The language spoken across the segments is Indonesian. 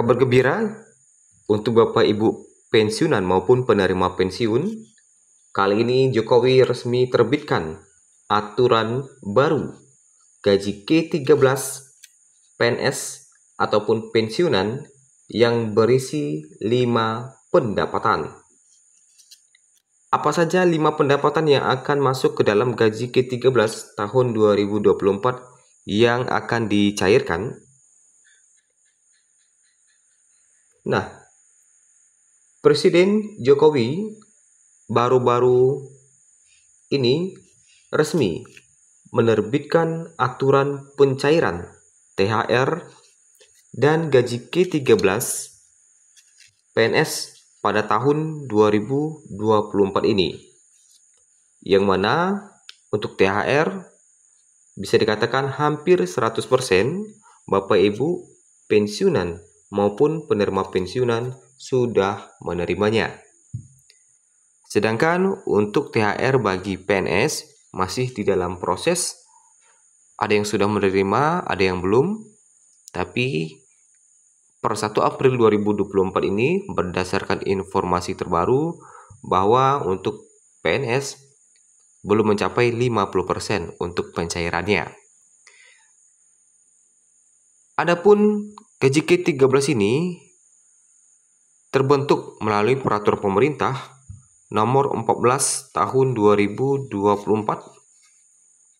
Kabar gembira untuk Bapak Ibu pensiunan maupun penerima pensiun, kali ini Jokowi resmi terbitkan aturan baru gaji K13 PNS ataupun pensiunan yang berisi 5 pendapatan. Apa saja 5 pendapatan yang akan masuk ke dalam gaji K13 tahun 2024 yang akan dicairkan? Nah, Presiden Jokowi baru-baru ini resmi menerbitkan aturan pencairan THR dan gaji K13 PNS pada tahun 2024 ini. Yang mana untuk THR bisa dikatakan hampir 100% Bapak Ibu pensiunan maupun penerima pensiunan sudah menerimanya. Sedangkan untuk THR bagi PNS masih di dalam proses. Ada yang sudah menerima, ada yang belum. Tapi per 1 April 2024 ini berdasarkan informasi terbaru bahwa untuk PNS belum mencapai 50% untuk pencairannya. Adapun KJK 13 ini terbentuk melalui peraturan pemerintah nomor 14 tahun 2024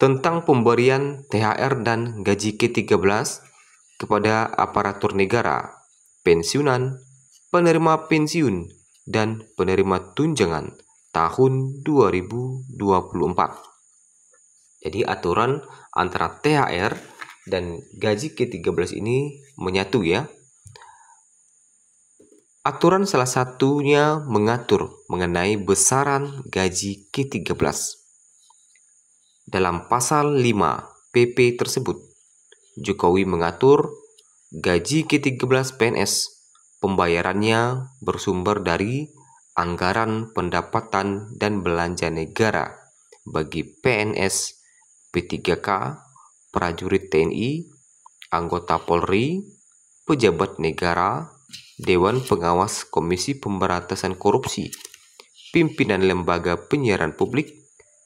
tentang pemberian THR dan gaji K13 kepada aparatur negara, pensiunan, penerima pensiun, dan penerima tunjangan tahun 2024. Jadi aturan antara THR dan gaji ke-13 ini menyatu ya. Aturan salah satunya mengatur mengenai besaran gaji ke-13. Dalam pasal 5 PP tersebut, Jokowi mengatur gaji ke-13 PNS pembayarannya bersumber dari anggaran pendapatan dan belanja negara bagi PNS P3K prajurit TNI, anggota Polri, pejabat negara, Dewan Pengawas Komisi Pemberantasan Korupsi, pimpinan lembaga penyiaran publik,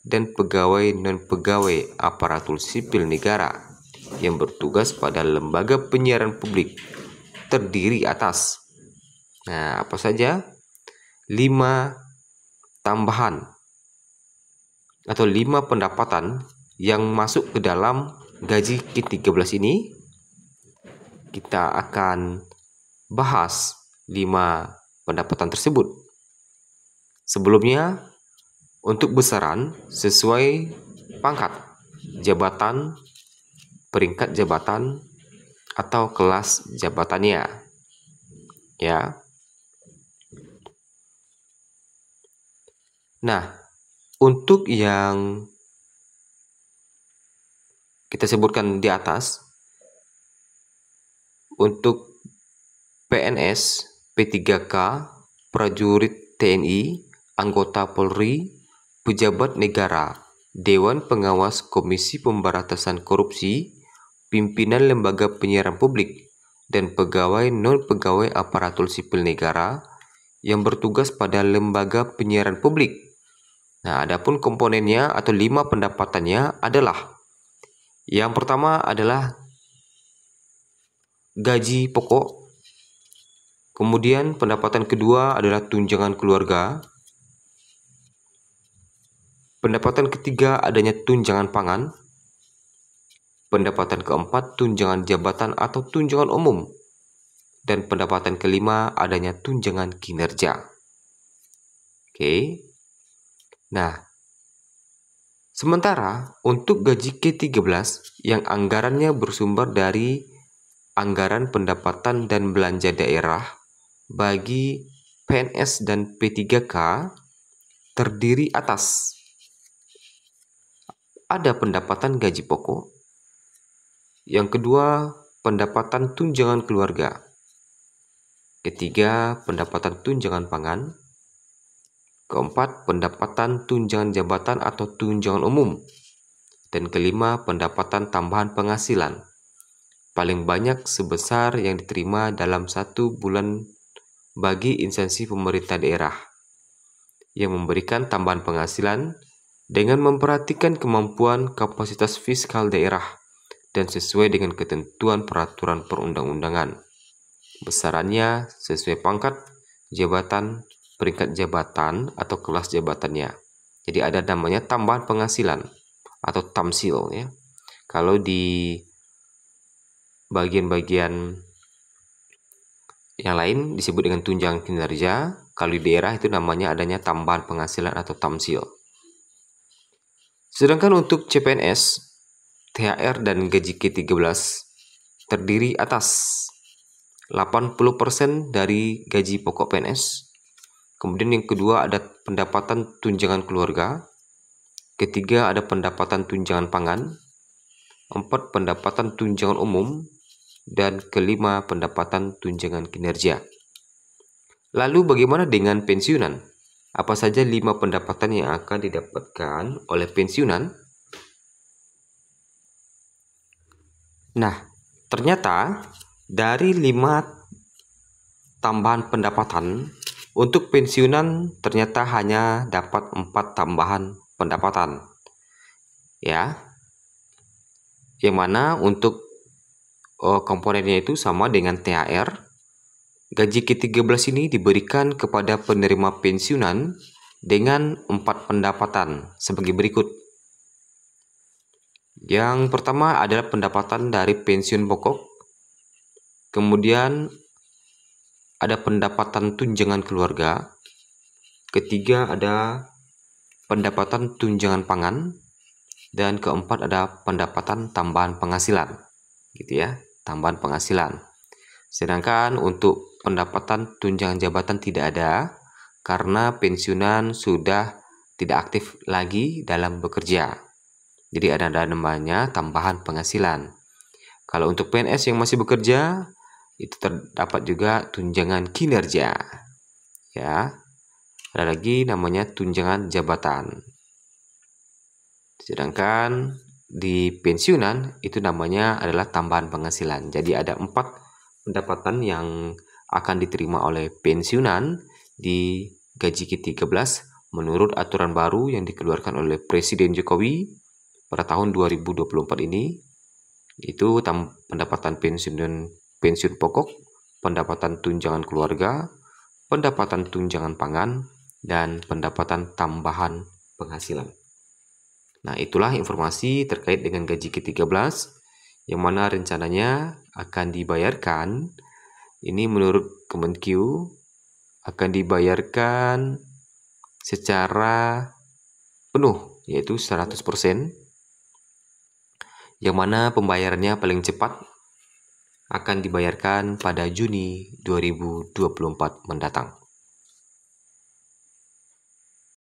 dan pegawai non-pegawai aparatur sipil negara yang bertugas pada lembaga penyiaran publik terdiri atas. Nah, apa saja? 5 tambahan atau 5 pendapatan yang masuk ke dalam gaji ke-13 ini kita akan bahas 5 pendapatan tersebut. Sebelumnya, untuk besaran sesuai pangkat, jabatan, peringkat jabatan, atau kelas jabatannya. Ya. Nah, untuk yang kita sebutkan di atas untuk PNS P3K, prajurit TNI, anggota Polri, pejabat negara, Dewan Pengawas Komisi Pemberantasan Korupsi, pimpinan lembaga penyiaran publik, dan pegawai non-pegawai aparatur sipil negara yang bertugas pada lembaga penyiaran publik. Nah, adapun komponennya atau lima pendapatannya adalah yang pertama adalah gaji pokok. Kemudian pendapatan kedua adalah tunjangan keluarga. Pendapatan ketiga adanya tunjangan pangan. Pendapatan keempat tunjangan jabatan atau tunjangan umum. Dan pendapatan kelima adanya tunjangan kinerja. Oke. Nah, Sementara untuk gaji K13 yang anggarannya bersumber dari anggaran pendapatan dan belanja daerah bagi PNS dan P3K terdiri atas ada pendapatan gaji pokok, yang kedua pendapatan tunjangan keluarga, ketiga pendapatan tunjangan pangan, Keempat, pendapatan tunjangan jabatan atau tunjangan umum. Dan kelima, pendapatan tambahan penghasilan. Paling banyak sebesar yang diterima dalam satu bulan bagi instansi pemerintah daerah yang memberikan tambahan penghasilan dengan memperhatikan kemampuan kapasitas fiskal daerah dan sesuai dengan ketentuan peraturan perundang-undangan. Besarannya sesuai pangkat, jabatan, peringkat jabatan atau kelas jabatannya. Jadi ada namanya tambahan penghasilan atau tamsil ya. Kalau di bagian-bagian yang lain disebut dengan tunjangan kinerja, kalau di daerah itu namanya adanya tambahan penghasilan atau tamsil. Sedangkan untuk CPNS, THR dan gaji K13 terdiri atas 80% dari gaji pokok PNS, Kemudian yang kedua ada pendapatan tunjangan keluarga. Ketiga ada pendapatan tunjangan pangan. Empat pendapatan tunjangan umum dan kelima pendapatan tunjangan kinerja. Lalu bagaimana dengan pensiunan? Apa saja lima pendapatan yang akan didapatkan oleh pensiunan? Nah, ternyata dari lima tambahan pendapatan untuk pensiunan ternyata hanya dapat 4 tambahan pendapatan. Ya. Yang mana untuk uh, komponennya itu sama dengan THR. Gaji ke-13 ini diberikan kepada penerima pensiunan dengan empat pendapatan sebagai berikut. Yang pertama adalah pendapatan dari pensiun pokok, kemudian ada pendapatan tunjangan keluarga, ketiga ada pendapatan tunjangan pangan, dan keempat ada pendapatan tambahan penghasilan. Gitu ya, tambahan penghasilan. Sedangkan untuk pendapatan tunjangan jabatan tidak ada karena pensiunan sudah tidak aktif lagi dalam bekerja. Jadi ada ada namanya tambahan penghasilan. Kalau untuk PNS yang masih bekerja, itu terdapat juga tunjangan kinerja. Ya. Ada lagi namanya tunjangan jabatan. Sedangkan di pensiunan itu namanya adalah tambahan penghasilan. Jadi ada empat pendapatan yang akan diterima oleh pensiunan di gaji ke-13 menurut aturan baru yang dikeluarkan oleh Presiden Jokowi pada tahun 2024 ini itu pendapatan pensiunan pensiun pokok, pendapatan tunjangan keluarga, pendapatan tunjangan pangan, dan pendapatan tambahan penghasilan. Nah, itulah informasi terkait dengan gaji ke-13 yang mana rencananya akan dibayarkan. Ini menurut Kemenkyu akan dibayarkan secara penuh yaitu 100% yang mana pembayarannya paling cepat akan dibayarkan pada Juni 2024 mendatang.